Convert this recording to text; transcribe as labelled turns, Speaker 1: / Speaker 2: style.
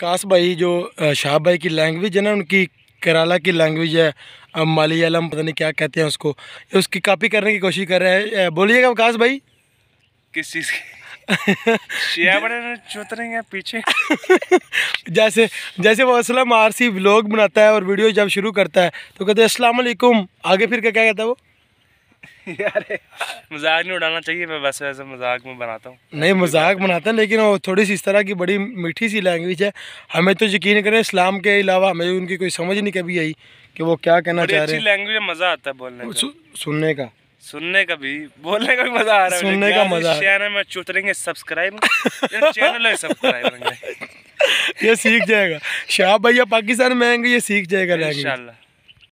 Speaker 1: काश भाई जो शाह भाई की लैंग्वेज है ना उनकी कराला की लैंग्वेज है मलयालम पता नहीं क्या कहते हैं उसको उसकी कॉपी करने की कोशिश कर रहे हैं बोलिएगा विकास भाई किस चीज़ की
Speaker 2: चुतरेंगे पीछे
Speaker 1: जैसे जैसे वो असलम आरसी व्लॉग बनाता है और वीडियो जब शुरू करता है तो कहते हैं असलम आगे फिर क्या कहता है वो मजाक
Speaker 3: नहीं उड़ाना चाहिए मैं वैसे वैसे मजाक में बनाता हूँ
Speaker 1: नहीं मजाक बनाते हैं लेकिन वो थोड़ी सी इस तरह की बड़ी मीठी सी लैंग्वेज है हमें तो यकीन करें इस्लाम के अलावा हमें उनकी कोई समझ नहीं कभी आई कि वो क्या कहना चाह रहे हैं
Speaker 3: लैंग्वेज मज़ा आता है बोलने का सु, सुनने का सुनने का भी बोलने का भी मज़ा आ रहा है सुनने का मज़ा चैनल में चुतरेंगे सब्सक्राइब चैनल है सब्सक्राइब
Speaker 1: ये सीख जाएगा शाह भैया पाकिस्तान में आएंगे ये सीख जाएगा लैंग्वेज